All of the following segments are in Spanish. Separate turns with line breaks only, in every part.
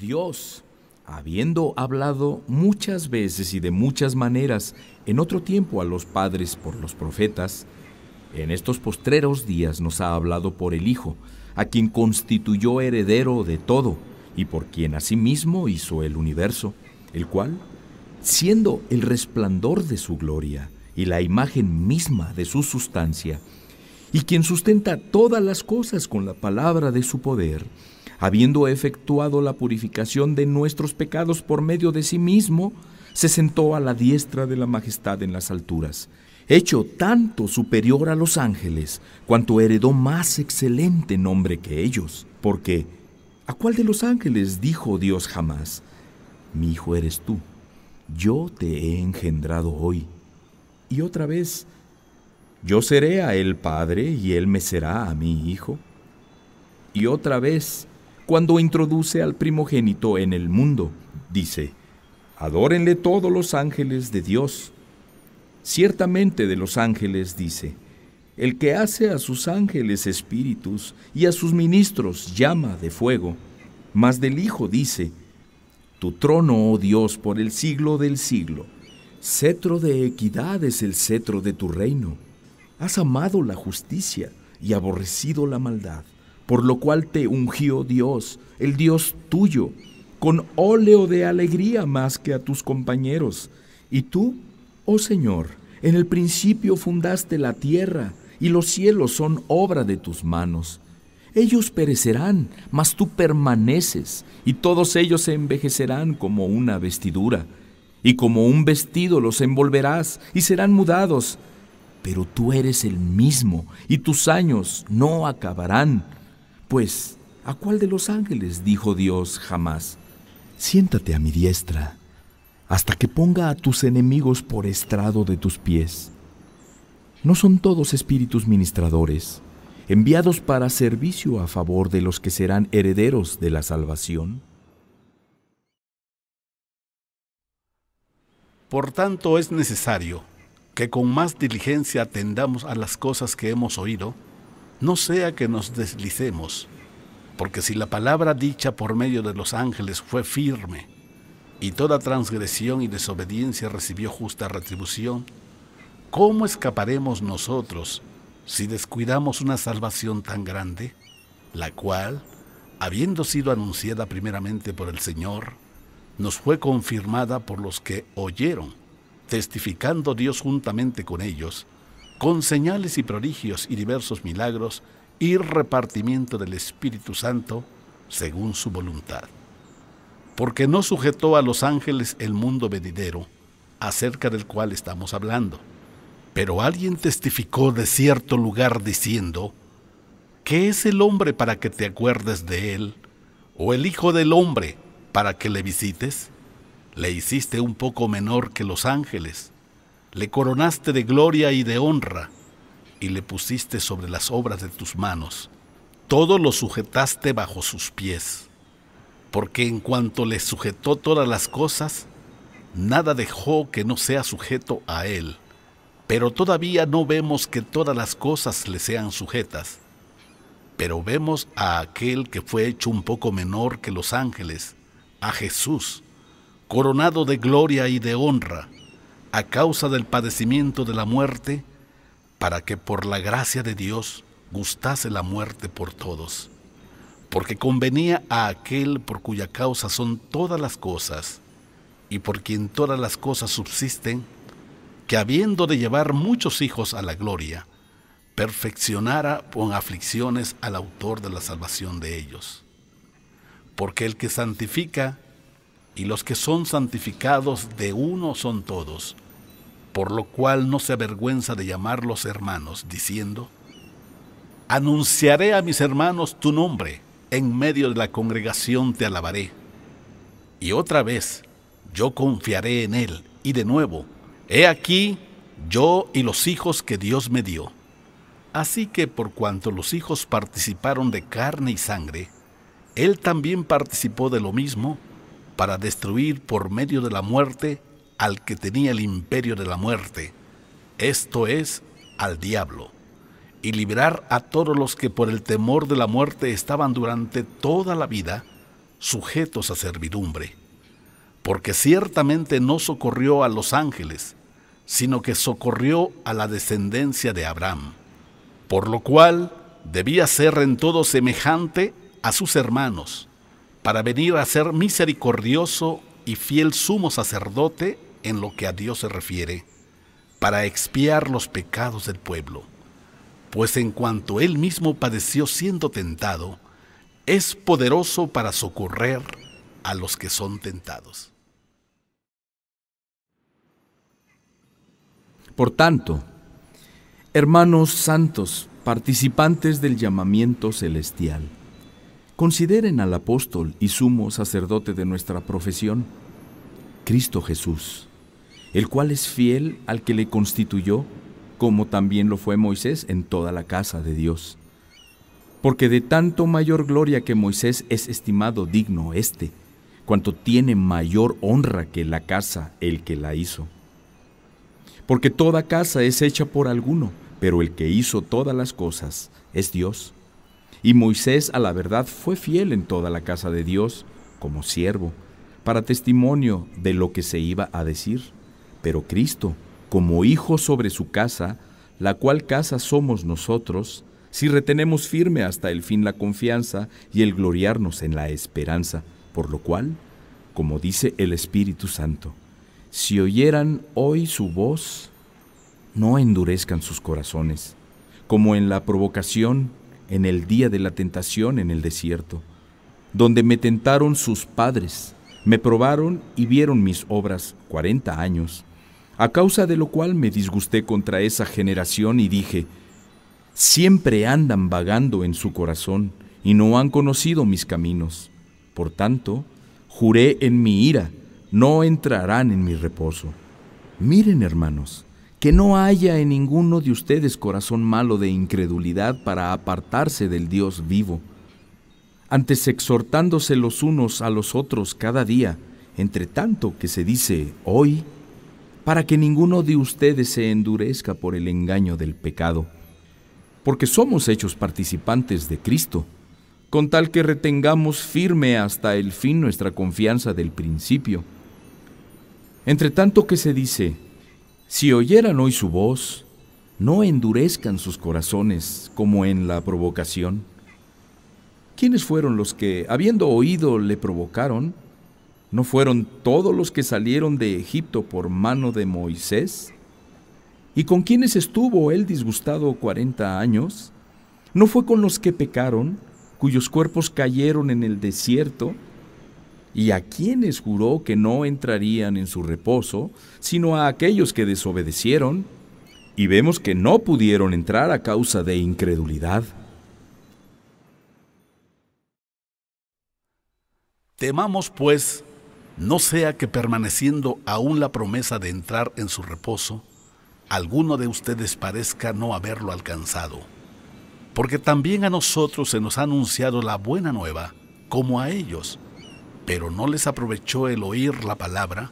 Dios, habiendo hablado muchas veces y de muchas maneras en otro tiempo a los padres por los profetas, en estos postreros días nos ha hablado por el Hijo, a quien constituyó heredero de todo y por quien asimismo hizo el universo, el cual, siendo el resplandor de su gloria y la imagen misma de su sustancia, y quien sustenta todas las cosas con la palabra de su poder, habiendo efectuado la purificación de nuestros pecados por medio de sí mismo, se sentó a la diestra de la majestad en las alturas, hecho tanto superior a los ángeles, cuanto heredó más excelente nombre que ellos, porque ¿a cuál de los ángeles dijo Dios jamás? Mi hijo eres tú, yo te he engendrado hoy. Y otra vez, yo seré a él padre y él me será a mi hijo. Y otra vez, cuando introduce al primogénito en el mundo. Dice, Adórenle todos los ángeles de Dios. Ciertamente de los ángeles dice, el que hace a sus ángeles espíritus y a sus ministros llama de fuego. Mas del Hijo dice, Tu trono, oh Dios, por el siglo del siglo. Cetro de equidad es el cetro de tu reino. Has amado la justicia y aborrecido la maldad por lo cual te ungió Dios, el Dios tuyo, con óleo de alegría más que a tus compañeros. Y tú, oh Señor, en el principio fundaste la tierra, y los cielos son obra de tus manos. Ellos perecerán, mas tú permaneces, y todos ellos se envejecerán como una vestidura, y como un vestido los envolverás, y serán mudados. Pero tú eres el mismo, y tus años no acabarán pues, ¿a cuál de los ángeles dijo Dios jamás? Siéntate a mi diestra, hasta que ponga a tus enemigos por estrado de tus pies. No son todos espíritus ministradores, enviados para servicio a favor de los que serán herederos de la salvación.
Por tanto, es necesario que con más diligencia atendamos a las cosas que hemos oído, no sea que nos deslicemos, porque si la palabra dicha por medio de los ángeles fue firme, y toda transgresión y desobediencia recibió justa retribución, ¿cómo escaparemos nosotros si descuidamos una salvación tan grande, la cual, habiendo sido anunciada primeramente por el Señor, nos fue confirmada por los que oyeron, testificando Dios juntamente con ellos, con señales y prodigios y diversos milagros y repartimiento del Espíritu Santo según su voluntad. Porque no sujetó a los ángeles el mundo venidero, acerca del cual estamos hablando. Pero alguien testificó de cierto lugar diciendo, ¿qué es el hombre para que te acuerdes de él? ¿O el hijo del hombre para que le visites? Le hiciste un poco menor que los ángeles le coronaste de gloria y de honra, y le pusiste sobre las obras de tus manos, todo lo sujetaste bajo sus pies, porque en cuanto le sujetó todas las cosas, nada dejó que no sea sujeto a él, pero todavía no vemos que todas las cosas le sean sujetas, pero vemos a aquel que fue hecho un poco menor que los ángeles, a Jesús, coronado de gloria y de honra, a causa del padecimiento de la muerte, para que por la gracia de Dios gustase la muerte por todos, porque convenía a aquel por cuya causa son todas las cosas, y por quien todas las cosas subsisten, que habiendo de llevar muchos hijos a la gloria, perfeccionara con aflicciones al autor de la salvación de ellos. Porque el que santifica y los que son santificados de uno son todos, por lo cual no se avergüenza de llamarlos hermanos, diciendo, Anunciaré a mis hermanos tu nombre, en medio de la congregación te alabaré. Y otra vez, yo confiaré en él, y de nuevo, he aquí yo y los hijos que Dios me dio. Así que por cuanto los hijos participaron de carne y sangre, él también participó de lo mismo, para destruir por medio de la muerte al que tenía el imperio de la muerte, esto es, al diablo, y librar a todos los que por el temor de la muerte estaban durante toda la vida sujetos a servidumbre. Porque ciertamente no socorrió a los ángeles, sino que socorrió a la descendencia de Abraham, por lo cual debía ser en todo semejante a sus hermanos, para venir a ser misericordioso y fiel sumo sacerdote en lo que a Dios se refiere, para expiar los pecados del pueblo. Pues en cuanto él mismo padeció siendo tentado, es poderoso para socorrer a los que son tentados. Por tanto, hermanos
santos, participantes del llamamiento celestial, Consideren al apóstol y sumo sacerdote de nuestra profesión, Cristo Jesús, el cual es fiel al que le constituyó, como también lo fue Moisés en toda la casa de Dios. Porque de tanto mayor gloria que Moisés es estimado digno éste, cuanto tiene mayor honra que la casa el que la hizo. Porque toda casa es hecha por alguno, pero el que hizo todas las cosas es Dios. Y Moisés a la verdad fue fiel en toda la casa de Dios, como siervo, para testimonio de lo que se iba a decir. Pero Cristo, como hijo sobre su casa, la cual casa somos nosotros, si retenemos firme hasta el fin la confianza y el gloriarnos en la esperanza, por lo cual, como dice el Espíritu Santo, si oyeran hoy su voz, no endurezcan sus corazones, como en la provocación en el día de la tentación en el desierto, donde me tentaron sus padres, me probaron y vieron mis obras cuarenta años, a causa de lo cual me disgusté contra esa generación y dije, siempre andan vagando en su corazón y no han conocido mis caminos. Por tanto, juré en mi ira, no entrarán en mi reposo. Miren, hermanos, que no haya en ninguno de ustedes corazón malo de incredulidad para apartarse del Dios vivo, antes exhortándose los unos a los otros cada día, entre tanto que se dice hoy, para que ninguno de ustedes se endurezca por el engaño del pecado, porque somos hechos participantes de Cristo, con tal que retengamos firme hasta el fin nuestra confianza del principio. Entre tanto que se dice, si oyeran hoy su voz, no endurezcan sus corazones como en la provocación. ¿Quiénes fueron los que, habiendo oído, le provocaron? ¿No fueron todos los que salieron de Egipto por mano de Moisés? ¿Y con quiénes estuvo él disgustado cuarenta años? ¿No fue con los que pecaron, cuyos cuerpos cayeron en el desierto y a quienes juró que no entrarían en su reposo, sino a aquellos que desobedecieron, y vemos que no pudieron entrar
a causa de incredulidad. Temamos pues, no sea que permaneciendo aún la promesa de entrar en su reposo, alguno de ustedes parezca no haberlo alcanzado, porque también a nosotros se nos ha anunciado la buena nueva, como a ellos pero no les aprovechó el oír la palabra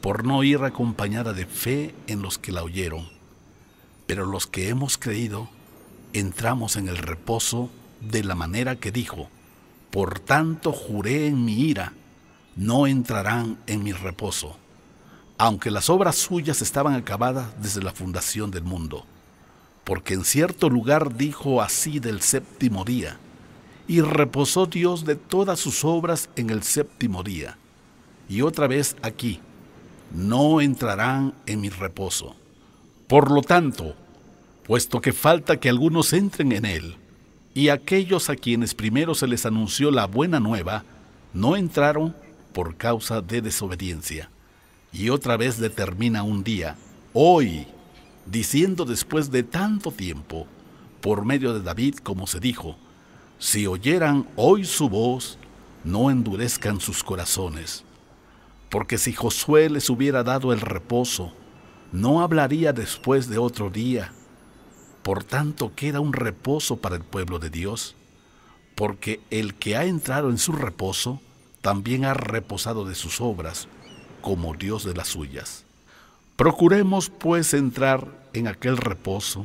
por no ir acompañada de fe en los que la oyeron. Pero los que hemos creído, entramos en el reposo de la manera que dijo, por tanto juré en mi ira, no entrarán en mi reposo, aunque las obras suyas estaban acabadas desde la fundación del mundo. Porque en cierto lugar dijo así del séptimo día, y reposó Dios de todas sus obras en el séptimo día. Y otra vez aquí, no entrarán en mi reposo. Por lo tanto, puesto que falta que algunos entren en él, y aquellos a quienes primero se les anunció la buena nueva, no entraron por causa de desobediencia. Y otra vez determina un día, hoy, diciendo después de tanto tiempo, por medio de David como se dijo, si oyeran hoy su voz, no endurezcan sus corazones. Porque si Josué les hubiera dado el reposo, no hablaría después de otro día. Por tanto, queda un reposo para el pueblo de Dios, porque el que ha entrado en su reposo, también ha reposado de sus obras, como Dios de las suyas. Procuremos pues entrar en aquel reposo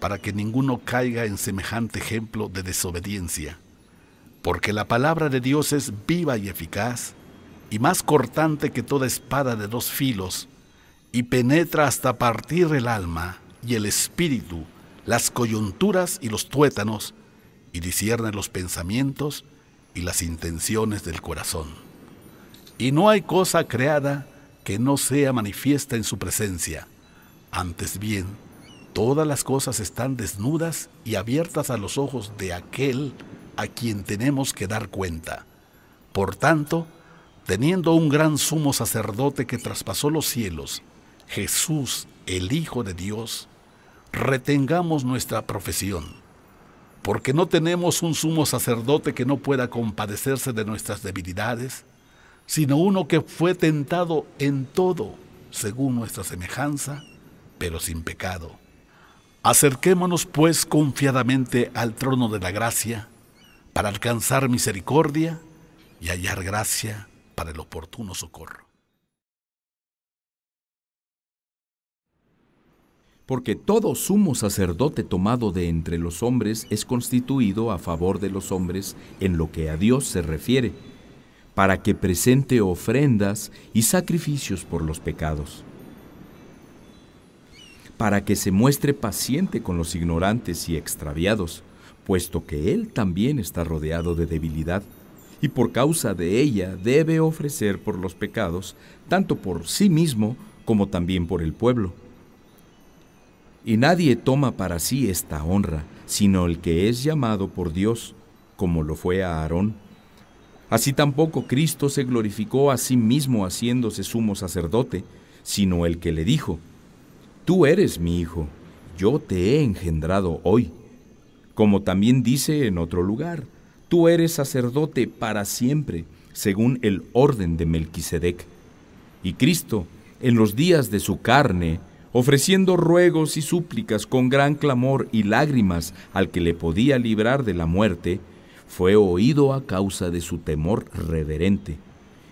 para que ninguno caiga en semejante ejemplo de desobediencia. Porque la palabra de Dios es viva y eficaz, y más cortante que toda espada de dos filos, y penetra hasta partir el alma y el espíritu, las coyunturas y los tuétanos, y discierne los pensamientos y las intenciones del corazón. Y no hay cosa creada que no sea manifiesta en su presencia, antes bien, Todas las cosas están desnudas y abiertas a los ojos de aquel a quien tenemos que dar cuenta. Por tanto, teniendo un gran sumo sacerdote que traspasó los cielos, Jesús, el Hijo de Dios, retengamos nuestra profesión, porque no tenemos un sumo sacerdote que no pueda compadecerse de nuestras debilidades, sino uno que fue tentado en todo, según nuestra semejanza, pero sin pecado. Acerquémonos pues confiadamente al trono de la gracia para alcanzar misericordia y hallar gracia para el oportuno socorro.
Porque todo sumo sacerdote tomado de entre los hombres es constituido a favor de los hombres en lo que a Dios se refiere, para que presente ofrendas y sacrificios por los pecados para que se muestre paciente con los ignorantes y extraviados, puesto que Él también está rodeado de debilidad, y por causa de ella debe ofrecer por los pecados, tanto por sí mismo como también por el pueblo. Y nadie toma para sí esta honra, sino el que es llamado por Dios, como lo fue a Aarón. Así tampoco Cristo se glorificó a sí mismo haciéndose sumo sacerdote, sino el que le dijo, Tú eres mi hijo, yo te he engendrado hoy. Como también dice en otro lugar, tú eres sacerdote para siempre, según el orden de Melquisedec. Y Cristo, en los días de su carne, ofreciendo ruegos y súplicas con gran clamor y lágrimas al que le podía librar de la muerte, fue oído a causa de su temor reverente.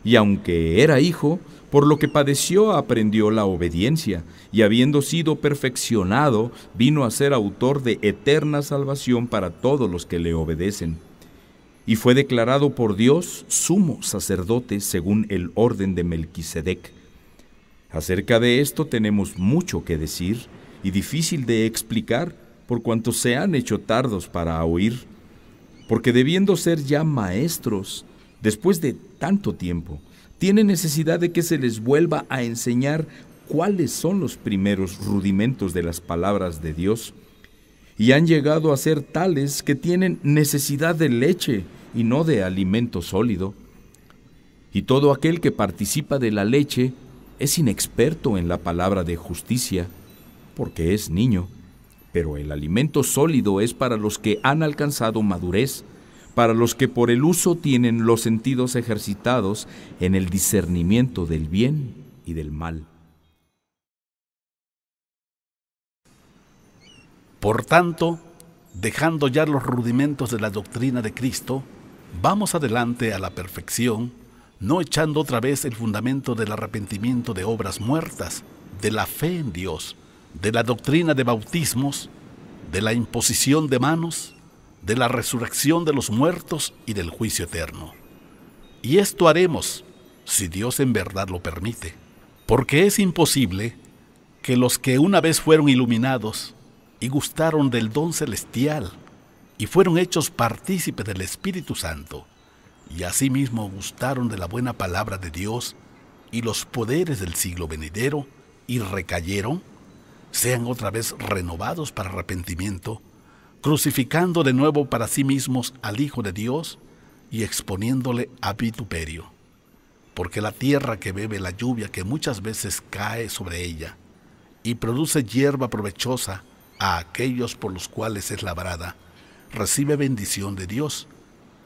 Y aunque era hijo, por lo que padeció aprendió la obediencia, y habiendo sido perfeccionado, vino a ser autor de eterna salvación para todos los que le obedecen. Y fue declarado por Dios sumo sacerdote según el orden de Melquisedec. Acerca de esto tenemos mucho que decir y difícil de explicar por cuanto se han hecho tardos para oír, porque debiendo ser ya maestros, después de tanto tiempo, tienen necesidad de que se les vuelva a enseñar cuáles son los primeros rudimentos de las palabras de Dios, y han llegado a ser tales que tienen necesidad de leche y no de alimento sólido. Y todo aquel que participa de la leche es inexperto en la palabra de justicia, porque es niño, pero el alimento sólido es para los que han alcanzado madurez, para los que por el uso tienen los sentidos ejercitados en el discernimiento del bien y del mal.
Por tanto, dejando ya los rudimentos de la doctrina de Cristo, vamos adelante a la perfección, no echando otra vez el fundamento del arrepentimiento de obras muertas, de la fe en Dios, de la doctrina de bautismos, de la imposición de manos, de la resurrección de los muertos y del juicio eterno. Y esto haremos, si Dios en verdad lo permite, porque es imposible que los que una vez fueron iluminados y gustaron del don celestial y fueron hechos partícipes del Espíritu Santo, y asimismo gustaron de la buena palabra de Dios y los poderes del siglo venidero, y recayeron, sean otra vez renovados para arrepentimiento, crucificando de nuevo para sí mismos al Hijo de Dios y exponiéndole a vituperio. Porque la tierra que bebe la lluvia que muchas veces cae sobre ella y produce hierba provechosa a aquellos por los cuales es labrada, recibe bendición de Dios.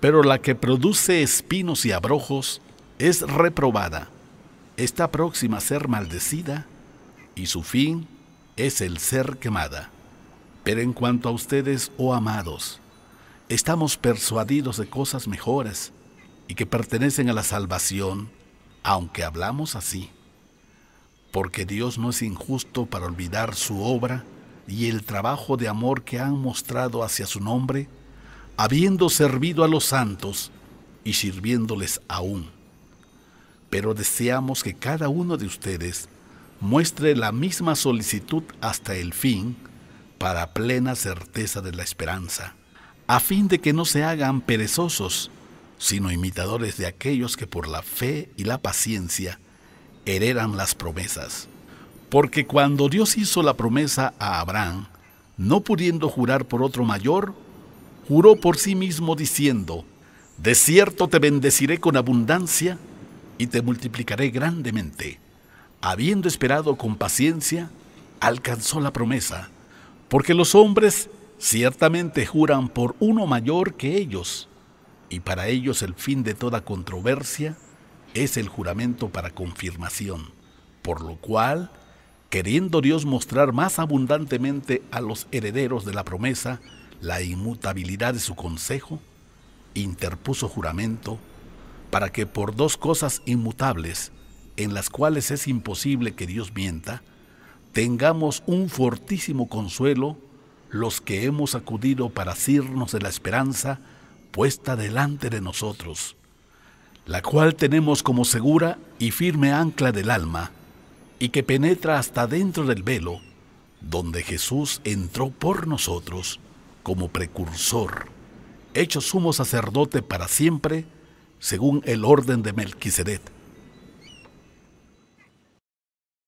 Pero la que produce espinos y abrojos es reprobada, está próxima a ser maldecida y su fin es el ser quemada. Pero en cuanto a ustedes, oh amados, estamos persuadidos de cosas mejores y que pertenecen a la salvación, aunque hablamos así. Porque Dios no es injusto para olvidar su obra y el trabajo de amor que han mostrado hacia su nombre, habiendo servido a los santos y sirviéndoles aún. Pero deseamos que cada uno de ustedes muestre la misma solicitud hasta el fin, para plena certeza de la esperanza, a fin de que no se hagan perezosos, sino imitadores de aquellos que por la fe y la paciencia heredan las promesas. Porque cuando Dios hizo la promesa a Abraham, no pudiendo jurar por otro mayor, juró por sí mismo diciendo, De cierto te bendeciré con abundancia y te multiplicaré grandemente. Habiendo esperado con paciencia, alcanzó la promesa porque los hombres ciertamente juran por uno mayor que ellos, y para ellos el fin de toda controversia es el juramento para confirmación, por lo cual, queriendo Dios mostrar más abundantemente a los herederos de la promesa la inmutabilidad de su consejo, interpuso juramento para que por dos cosas inmutables, en las cuales es imposible que Dios mienta, tengamos un fortísimo consuelo los que hemos acudido para asirnos de la esperanza puesta delante de nosotros, la cual tenemos como segura y firme ancla del alma, y que penetra hasta dentro del velo, donde Jesús entró por nosotros como precursor, hecho sumo sacerdote para siempre, según el orden de Melquisedec